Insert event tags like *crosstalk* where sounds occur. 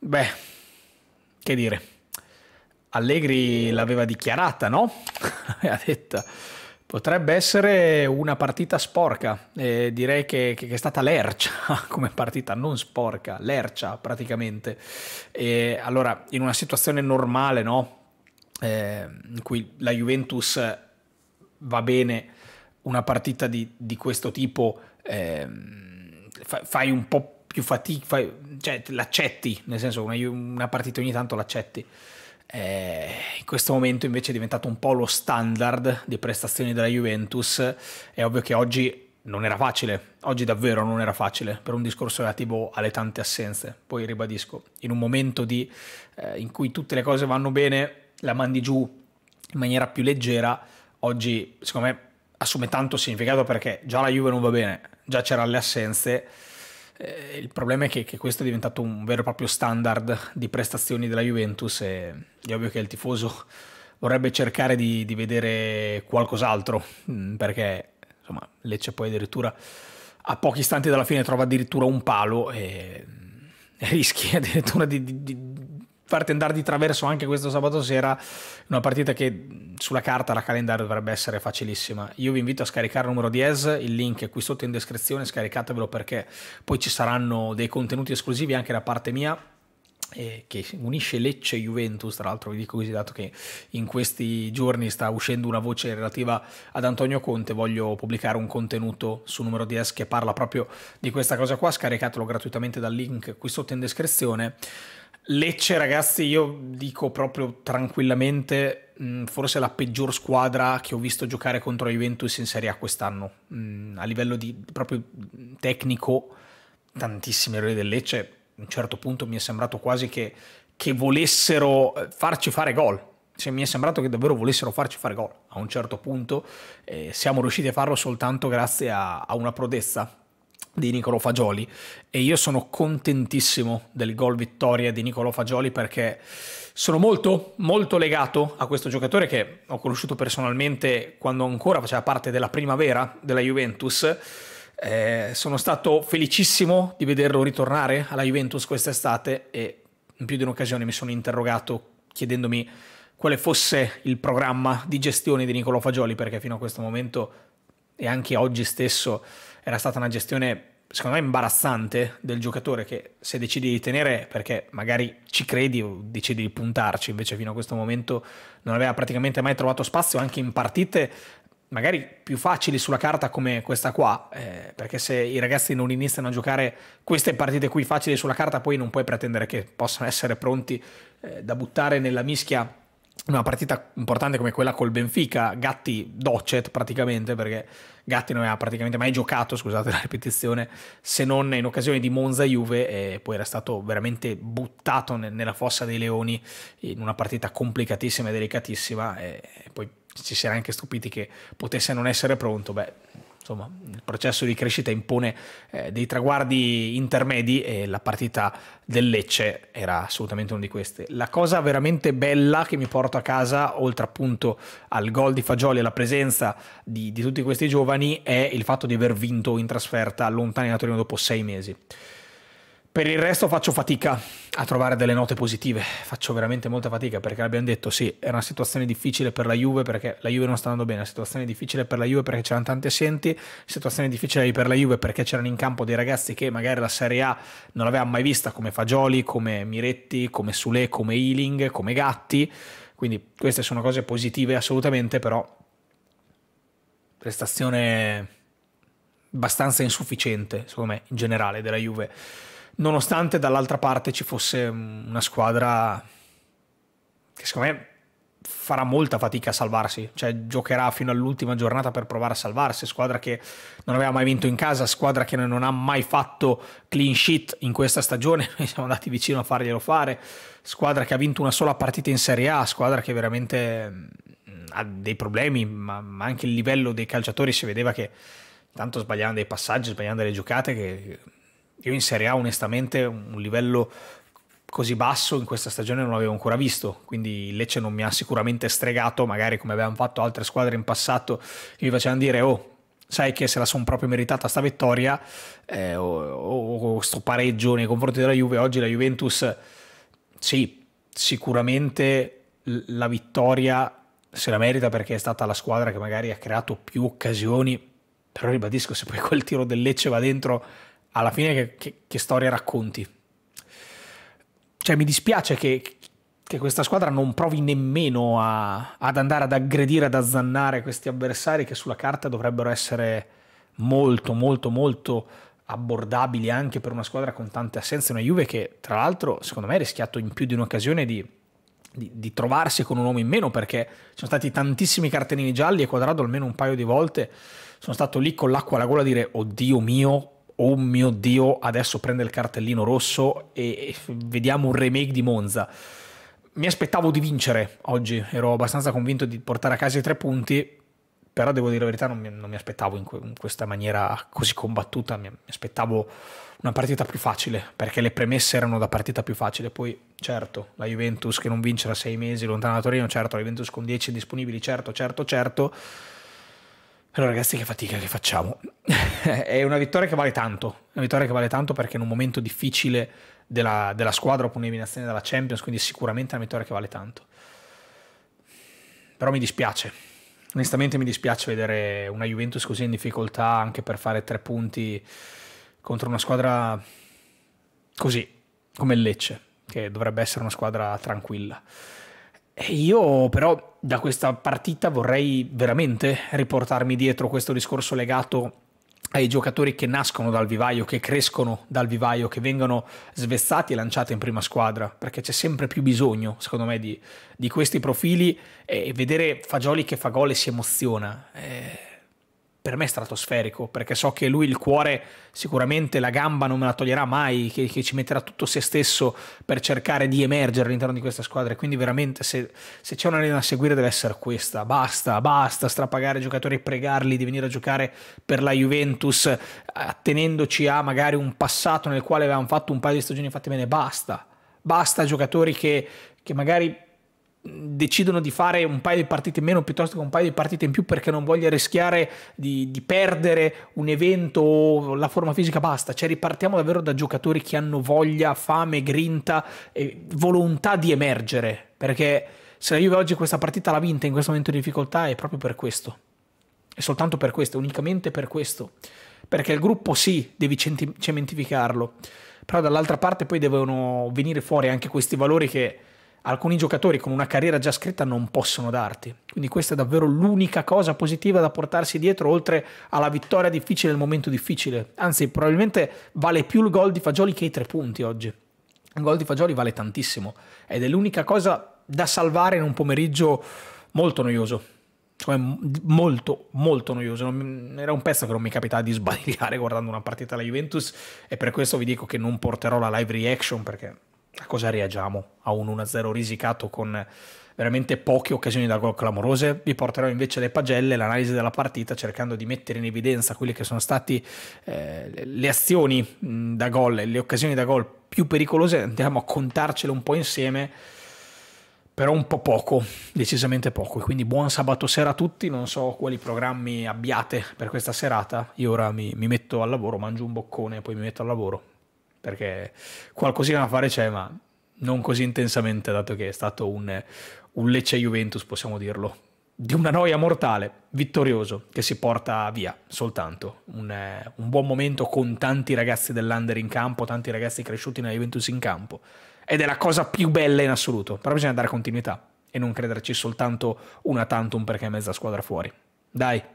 Beh, che dire. Allegri l'aveva dichiarata, no? L'aveva *laughs* detta. Potrebbe essere una partita sporca, eh, direi che, che, è stata lercia *laughs* come partita, non sporca, lercia praticamente. E allora, in una situazione normale, no? Eh, in cui la Juventus va bene, una partita di, di questo tipo eh, fai un po' più fatica, fai, cioè l'accetti, nel senso una, una partita ogni tanto l'accetti. Eh, in questo momento invece è diventato un po' lo standard di prestazioni della Juventus. È ovvio che oggi non era facile, oggi davvero non era facile per un discorso relativo alle tante assenze. Poi ribadisco, in un momento di, eh, in cui tutte le cose vanno bene, la mandi giù in maniera più leggera, oggi secondo me assume tanto significato perché già la Juve non va bene, già c'erano le assenze eh, il problema è che, che, questo è diventato un vero e proprio standard di prestazioni della Juventus e è ovvio che il tifoso vorrebbe cercare di, di vedere qualcos'altro, mm, perché insomma Lecce poi addirittura a pochi istanti dalla fine trova addirittura un palo e mm, *laughs* rischi addirittura di, di, di farti andare di traverso anche questo sabato sera, una partita che sulla carta, la calendario dovrebbe essere facilissima. Io vi invito a scaricare il numero di ES il link è qui sotto in descrizione, scaricatevelo perché poi ci saranno dei contenuti esclusivi anche da parte mia eh, che unisce Lecce e Juventus, tra l'altro vi dico così dato che in questi giorni sta uscendo una voce relativa ad Antonio Conte, voglio pubblicare un contenuto su numero di ES che parla proprio di questa cosa qua, scaricatelo gratuitamente dal link qui sotto in descrizione. Lecce, ragazzi, io dico proprio tranquillamente, mm, forse la peggior squadra che ho visto giocare contro Juventus in Serie A quest'anno, mm, a livello di proprio mm, tecnico, tantissimi errori del Lecce, a un certo punto mi è sembrato quasi che, che volessero eh, farci fare gol, cioè, mi è sembrato che davvero volessero farci fare gol, a un certo punto eh, siamo riusciti a farlo soltanto grazie a, a una prodezza di Nicolo Fagioli e io sono contentissimo del gol vittoria di Nicolo Fagioli perché sono molto molto legato a questo giocatore che ho conosciuto personalmente quando ancora faceva parte della primavera della Juventus eh, sono stato felicissimo di vederlo ritornare alla Juventus quest'estate e in più di un'occasione mi sono interrogato chiedendomi quale fosse il programma di gestione di Nicolo Fagioli perché fino a questo momento e anche oggi stesso era stata una gestione secondo me imbarazzante del giocatore che se decidi di tenere perché magari ci credi o decidi di puntarci, invece fino a questo momento non aveva praticamente mai trovato spazio anche in partite magari più facili sulla carta come questa qua, eh, perché se i ragazzi non iniziano a giocare queste partite qui facili sulla carta poi non puoi pretendere che possano essere pronti eh, da buttare nella mischia una partita importante come quella col Benfica, Gatti docet praticamente, perché Gatti non aveva praticamente mai giocato, scusate la ripetizione, se non in occasione di Monza-Juve e poi era stato veramente buttato nella fossa dei leoni in una partita complicatissima e delicatissima e poi ci si era anche stupiti che potesse non essere pronto, beh insomma, il processo di crescita impone eh, dei traguardi intermedi e la partita del Lecce era assolutamente uno di questi. La cosa veramente bella che mi porto a casa, oltre appunto al gol di Fagioli e alla presenza di, di tutti questi giovani, è il fatto di aver vinto in trasferta lontani da Torino dopo sei mesi. Per il resto faccio fatica a trovare delle note positive, faccio veramente molta fatica perché l'abbiamo detto sì, è una situazione difficile per la Juve perché la Juve non sta andando bene, è una situazione difficile per la Juve perché c'erano tanti assenti, situazione difficile per la Juve perché c'erano in campo dei ragazzi che magari la Serie A non l'aveva mai vista come Fagioli, come Miretti, come Sule, come Ealing, come Gatti, quindi queste sono cose positive assolutamente, però prestazione abbastanza insufficiente secondo me in generale della Juve nonostante dall'altra parte ci fosse una squadra che secondo me farà molta fatica a salvarsi, cioè giocherà fino all'ultima giornata per provare a salvarsi, squadra che non aveva mai vinto in casa, squadra che non ha mai fatto clean sheet in questa stagione, noi *laughs* siamo andati vicino a farglielo fare, squadra che ha vinto una sola partita in Serie A, squadra che veramente mm, ha dei problemi, ma, anche il livello dei calciatori si vedeva che tanto sbagliando dei passaggi, sbagliando delle giocate che io in Serie A onestamente un livello così basso in questa stagione non l'avevo ancora visto, quindi il Lecce non mi ha sicuramente stregato, magari come avevano fatto altre squadre in passato che mi facevano dire oh sai che se la sono proprio meritata sta vittoria eh, o, questo pareggio nei confronti della Juve, oggi la Juventus sì, sicuramente la vittoria se la merita perché è stata la squadra che magari ha creato più occasioni, però ribadisco se poi *laughs* quel tiro del Lecce va dentro alla fine che, che, che storia racconti? Cioè mi dispiace che, che questa squadra non provi nemmeno a, ad andare ad aggredire, ad azzannare questi avversari che sulla carta dovrebbero essere molto, molto, molto abbordabili anche per una squadra con tante assenze, una Juve che tra l'altro secondo me ha rischiato in più di un'occasione di, di, di, trovarsi con un uomo in meno perché ci sono stati tantissimi cartellini gialli e quadrato almeno un paio di volte sono stato lì con l'acqua alla gola a dire oddio mio oh mio dio, adesso prende il cartellino rosso e vediamo un remake di Monza. Mi aspettavo di vincere oggi, ero abbastanza convinto di portare a casa i tre punti, però devo dire la verità, non mi, non mi aspettavo in, que, in, questa maniera così combattuta, mi, mi, aspettavo una partita più facile, perché le premesse erano da partita più facile. Poi, certo, la Juventus che non vince da sei mesi lontana da Torino, certo, la Juventus con 10 disponibili, certo, certo, certo allora ragazzi che fatica che facciamo. *laughs* è una vittoria che vale tanto, una vittoria che vale tanto perché in un momento difficile della, della squadra dopo un'eliminazione dalla Champions, quindi è sicuramente una vittoria che vale tanto. Però mi dispiace, onestamente mi dispiace vedere una Juventus così in difficoltà anche per fare tre punti contro una squadra così, come il Lecce, che dovrebbe essere una squadra tranquilla io però da questa partita vorrei veramente riportarmi dietro questo discorso legato ai giocatori che nascono dal vivaio, che crescono dal vivaio, che vengono svezzati e lanciati in prima squadra, perché c'è sempre più bisogno, secondo me, di, di questi profili e vedere Fagioli che fa gol e si emoziona. Eh, per me è stratosferico, perché so che lui il cuore sicuramente la gamba non me la toglierà mai, che, che ci metterà tutto se stesso per cercare di emergere all'interno di questa squadra. quindi veramente se, se c'è una linea da seguire deve essere questa. Basta, basta strapagare i giocatori e pregarli di venire a giocare per la Juventus, attenendoci a magari un passato nel quale avevamo fatto un paio di stagioni fatte bene. Basta, basta giocatori che, che magari decidono di fare un paio di partite in meno piuttosto che un paio di partite in più perché non voglio rischiare di, di perdere un evento o la forma fisica basta, cioè ripartiamo davvero da giocatori che hanno voglia, fame, grinta e volontà di emergere, perché se la Juve oggi questa partita l'ha vinta in questo momento di difficoltà è proprio per questo, è soltanto per questo, è unicamente per questo, perché il gruppo sì, devi cementificarlo, però dall'altra parte poi devono venire fuori anche questi valori che alcuni giocatori con una carriera già scritta non possono darti. Quindi questa è davvero l'unica cosa positiva da portarsi dietro, oltre alla vittoria difficile nel momento difficile. Anzi, probabilmente vale più il gol di Fagioli che i tre punti oggi. Il gol di Fagioli vale tantissimo ed è l'unica cosa da salvare in un pomeriggio molto noioso. Cioè, molto, molto noioso. Era un pezzo che non mi capitava di sbagliare *laughs* guardando una partita alla Juventus e per questo vi dico che non porterò la live reaction perché a cosa reagiamo? A un 1-0 risicato con veramente poche occasioni da gol clamorose. Vi porterò invece le pagelle, l'analisi della partita, cercando di mettere in evidenza quelle che sono state eh, le azioni mm, da gol, le occasioni da gol più pericolose. Andiamo a contarcele un po' insieme, però un po' poco, decisamente poco. Quindi buon sabato sera a tutti, non so quali programmi abbiate per questa serata. Io ora mi, mi metto al lavoro, mangio un boccone e poi mi metto al lavoro perché qualcosina da fare c'è, ma non così intensamente, dato che è stato un, un Lecce-Juventus, possiamo dirlo, di una noia mortale, vittorioso, che si porta via soltanto. Un, eh, un, buon momento con tanti ragazzi dell'Under in campo, tanti ragazzi cresciuti nella Juventus in campo. Ed è la cosa più bella in assoluto, però bisogna dare continuità e non crederci soltanto una tantum perché è mezza squadra fuori. Dai,